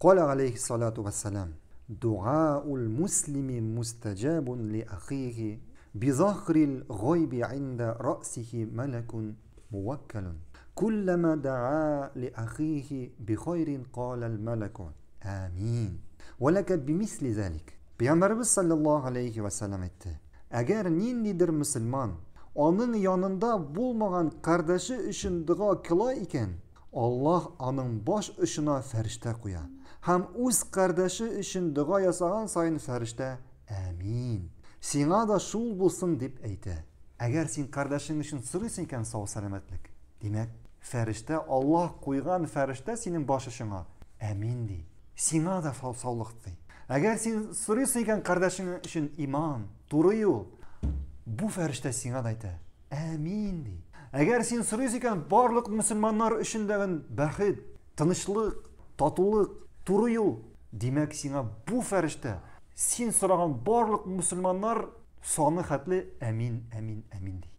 قال عليه الصلاة والسلام دعاء المسلم مستجاب لأخيه بظهر الغيب عند رأسه ملك موكل كلما دعا لأخيه بخير قال الملك آمين ولك بمثل ذلك Peygamberimiz sallallahu aleyhi ve sellem أجار Eğer nindidir مسلمان onun yanında bulmagan kardeşi için dua kıla iken, Аллах аның баш ышына фәрештә куя. Һәм үз кардәше өчен дуа ясаган сайын фәрештә Әмин. Сиңа да шул булсын дип әйтә. Әгәр син кардәшең өчен сырыйсың икән сау сәламәтлек, димәк, фәрештә Аллаһ куйган фәрештә синең баш Әмин ди. Сиңа да сау саулык ди. Әгәр син сырыйсың икән кардәшең өчен иман, туры юл, бу фәрештә сиңа да әйтә. Әмин ди әгәр син сорыйсыз икән барлык мөселманнар өчен бәхет тынычлык татулык туры юл димәк сиңа бу фәрештә син сораган барлык мөселманнар саны хатлы әмин әмин амин